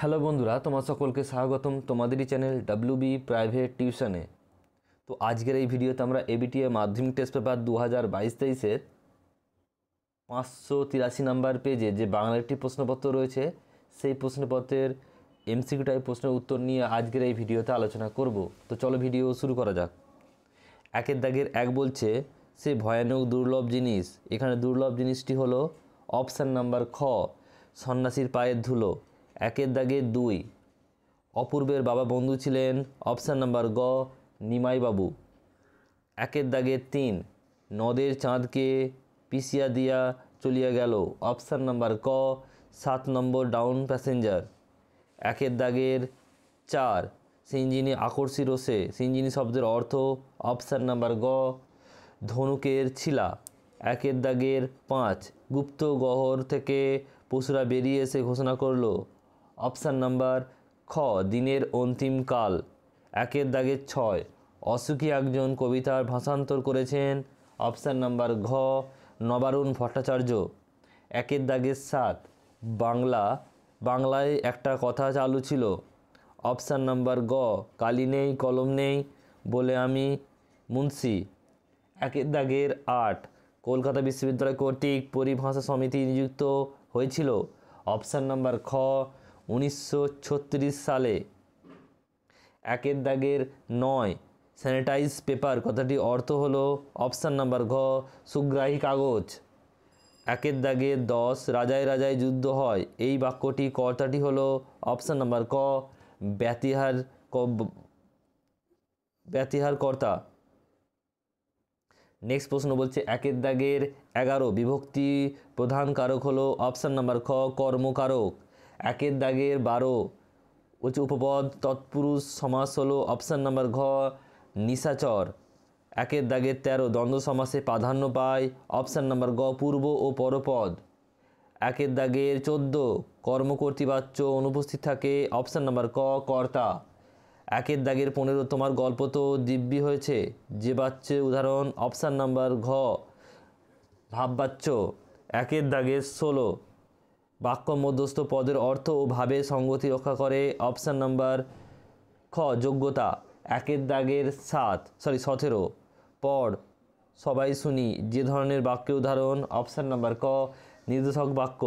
hello বন্ধুরা তোমার সকলকে স্বাগতম তোমাদেরই চ্যানেল ডাব্লিউ বি প্রাইভেট টিউশনে তো আজকের এই ভিডিওতে আমরা e এবিটিএ মাধ্যমিক টেস্ট পেপার দু হাজার বাইশ তেইশের পাঁচশো তিরাশি নাম্বার পেজে যে বাংলার একটি প্রশ্নপত্র রয়েছে সেই প্রশ্নপত্রের এমসিকিউ টাইপ প্রশ্নের উত্তর নিয়ে আজকের এই ভিডিওতে আলোচনা করব তো চলো ভিডিও শুরু করা যাক একের দাগের এক বলছে সে ভয়ানক দুর্লভ জিনিস এখানে দুর্লভ জিনিসটি হলো অপশান নাম্বার খ সন্ন্যাসীর পায়ের ধুলো একের দাগে দুই অপূর্বের বাবা বন্ধু ছিলেন অপশান নাম্বার গ নিমাইবাবু একের দাগে তিন নদের চাঁদকে পিসিয়া দিয়া চলিয়া গেল অপশান নাম্বার ক সাত নম্বর ডাউন প্যাসেঞ্জার একের দাগের চার সিঞ্জিনি আকর্ষি রোষে সিঞ্জিনি শব্দের অর্থ অপশান নাম্বার গ ধনুকের ছিলা একের দাগের পাঁচ গুপ্ত গহর থেকে পশুরা বেরিয়ে এসে ঘোষণা করলো অপশান নাম্বার খ দিনের অন্তিম কাল একের দাগের ছয় অসুখী একজন কবিতার ভাষান্তর করেছেন অপশান নাম্বার ঘ নবারুণ ভট্টাচার্য একের দাগের সাত বাংলা বাংলায় একটা কথা চালু ছিল অপশান নাম্বার গ কালি নেই কলম নেই বলে আমি মুন্সি একের দাগের আট কলকাতা বিশ্ববিদ্যালয় কর্তৃক পরিভাষা সমিতি নিযুক্ত হয়েছিল অপশান নাম্বার খ উনিশশো সালে একের দাগের নয় স্যানিটাইজ পেপার কথাটি অর্থ হলো অপশান নাম্বার ঘ সুগ্রাহী কাগজ একের দাগে দশ রাজায় রাজায় যুদ্ধ হয় এই বাক্যটি কর্তাটি হলো অপশান নাম্বার ক ব্যতিহার ক ব্যতিহার কর্তা নেক্সট প্রশ্ন বলছে একের দাগের এগারো বিভক্তি প্রধান কারক হলো অপশান নাম্বার খ কর্মকারক একের দাগের বারো হচ্ছে উপপদ তৎপুরুষ সমাস হলো অপশান নাম্বার ঘ নিশাচর একের দাগের তেরো দ্বন্দ্ব সমাসে প্রাধান্য পায় অপশান নাম্বার গ পূর্ব ও পরপদ একের দাগের চোদ্দো কর্মকর্তৃবাচ্য অনুপস্থিত থাকে অপশান নাম্বার ক কর্তা একের দাগের পনেরো তোমার গল্প তো দিব্যি হয়েছে যে বাচ্চে উদাহরণ অপশান নাম্বার ঘ ভাববাচ্য একের দাগের ষোলো বাক্য মধ্যস্থ পদের অর্থ ও ভাবে সঙ্গতি রক্ষা করে অপশান নাম্বার খ যোগ্যতা একের দাগের সাত সরি সতেরো পড় সবাই শুনি যে ধরনের বাক্যে উদাহরণ অপশান নাম্বার ক নির্দেশক বাক্য